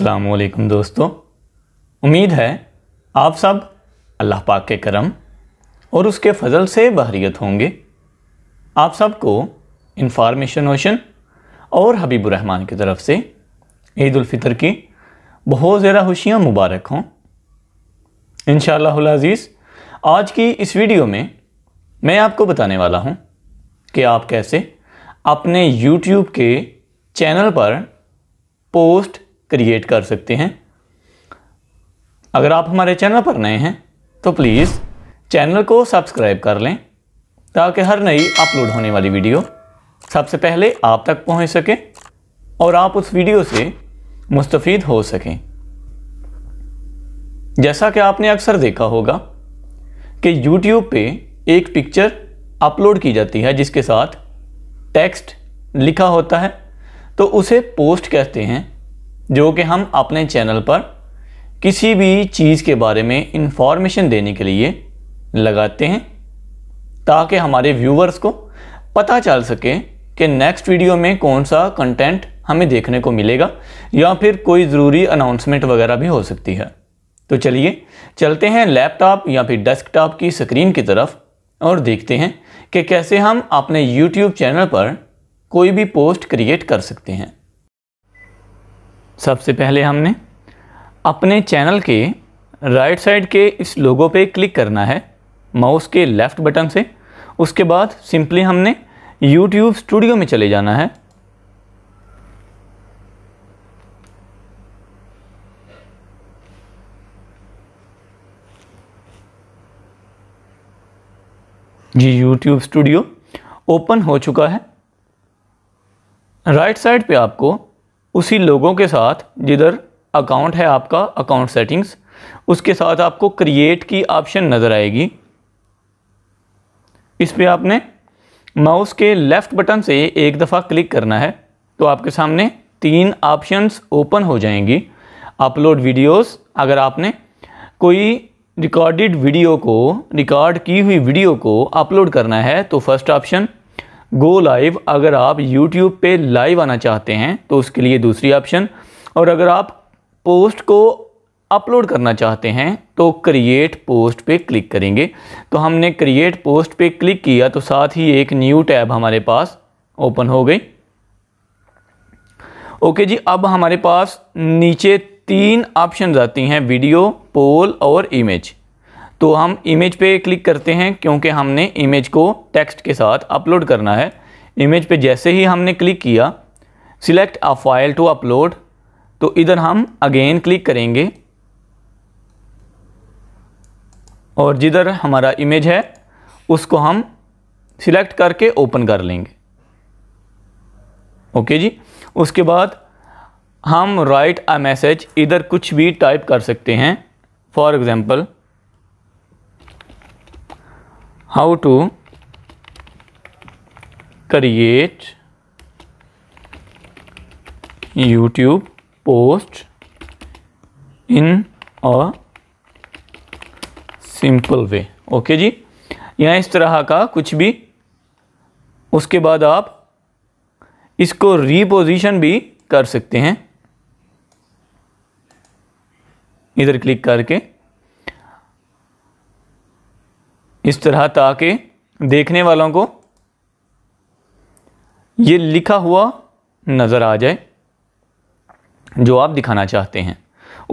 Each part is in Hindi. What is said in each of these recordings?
अलैक्म दोस्तों उम्मीद है आप सब अल्लाह पाक के करम और उसके फजल से बहरीत होंगे आप सबको इंफॉर्मेशन ओशन और हबीबुर रहमान की तरफ से ईदालफ़ितर की बहुत ज़्यादा खुशियाँ मुबारक हों इन अज़ीज़ आज की इस वीडियो में मैं आपको बताने वाला हूँ कि आप कैसे अपने YouTube के चैनल पर पोस्ट क्रिएट कर सकते हैं अगर आप हमारे चैनल पर नए हैं तो प्लीज़ चैनल को सब्सक्राइब कर लें ताकि हर नई अपलोड होने वाली वीडियो सबसे पहले आप तक पहुंच सके और आप उस वीडियो से मुस्तफ़ हो सकें जैसा कि आपने अक्सर देखा होगा कि YouTube पे एक पिक्चर अपलोड की जाती है जिसके साथ टेक्स्ट लिखा होता है तो उसे पोस्ट कहते हैं जो कि हम अपने चैनल पर किसी भी चीज़ के बारे में इंफॉर्मेशन देने के लिए लगाते हैं ताकि हमारे व्यूवर्स को पता चल सके कि नेक्स्ट वीडियो में कौन सा कंटेंट हमें देखने को मिलेगा या फिर कोई ज़रूरी अनाउंसमेंट वगैरह भी हो सकती है तो चलिए चलते हैं लैपटॉप या फिर डेस्कटॉप की स्क्रीन की तरफ और देखते हैं कि कैसे हम अपने YouTube चैनल पर कोई भी पोस्ट क्रिएट कर सकते हैं सबसे पहले हमने अपने चैनल के राइट साइड के इस लोगो पे क्लिक करना है माउस के लेफ़्ट बटन से उसके बाद सिंपली हमने यूट्यूब स्टूडियो में चले जाना है जी यूट्यूब स्टूडियो ओपन हो चुका है राइट साइड पे आपको उसी लोगों के साथ जिधर अकाउंट है आपका अकाउंट सेटिंग्स उसके साथ आपको क्रिएट की ऑप्शन नज़र आएगी इस पर आपने माउस के लेफ़्ट बटन से एक दफ़ा क्लिक करना है तो आपके सामने तीन ऑप्शंस ओपन हो जाएंगी अपलोड वीडियोस अगर आपने कोई रिकॉर्डेड वीडियो को रिकॉर्ड की हुई वीडियो को अपलोड करना है तो फर्स्ट ऑप्शन गो लाइव अगर आप यूट्यूब पे लाइव आना चाहते हैं तो उसके लिए दूसरी ऑप्शन और अगर आप पोस्ट को अपलोड करना चाहते हैं तो क्रिएट पोस्ट पे क्लिक करेंगे तो हमने क्रिएट पोस्ट पे क्लिक किया तो साथ ही एक न्यू टैब हमारे पास ओपन हो गई ओके जी अब हमारे पास नीचे तीन ऑप्शन आती हैं वीडियो पोल और इमेज तो हम इमेज पे क्लिक करते हैं क्योंकि हमने इमेज को टेक्स्ट के साथ अपलोड करना है इमेज पे जैसे ही हमने क्लिक किया select a file to upload तो इधर हम अगेन क्लिक करेंगे और जिधर हमारा इमेज है उसको हम सिलेक्ट करके ओपन कर लेंगे ओके जी उसके बाद हम राइट अ मैसेज इधर कुछ भी टाइप कर सकते हैं for example how to create YouTube post in a simple way okay ji यहाँ इस तरह का कुछ भी उसके बाद आप इसको रिपोजिशन भी कर सकते हैं इधर क्लिक करके इस तरह ताकि देखने वालों को ये लिखा हुआ नज़र आ जाए जो आप दिखाना चाहते हैं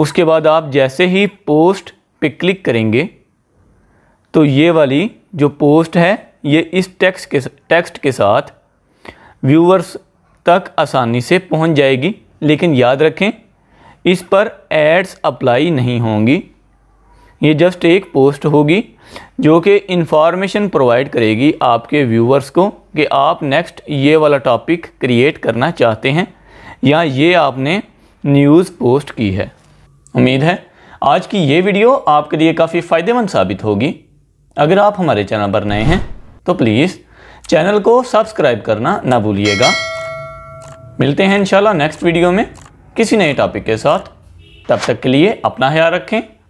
उसके बाद आप जैसे ही पोस्ट पे क्लिक करेंगे तो ये वाली जो पोस्ट है ये इस टेक्स्ट के टेक्स्ट के साथ व्यूअर्स तक आसानी से पहुंच जाएगी लेकिन याद रखें इस पर एड्स अप्लाई नहीं होंगी ये जस्ट एक पोस्ट होगी जो कि इंफॉर्मेशन प्रोवाइड करेगी आपके व्यूवर्स को कि आप नेक्स्ट ये वाला टॉपिक क्रिएट करना चाहते हैं या ये आपने न्यूज़ पोस्ट की है उम्मीद है आज की ये वीडियो आपके लिए काफ़ी फ़ायदेमंद साबित होगी अगर आप हमारे चैनल पर नए हैं तो प्लीज़ चैनल को सब्सक्राइब करना ना भूलिएगा मिलते हैं इंशाल्लाह नेक्स्ट वीडियो में किसी नए टॉपिक के साथ तब तक के लिए अपना ख्याल रखें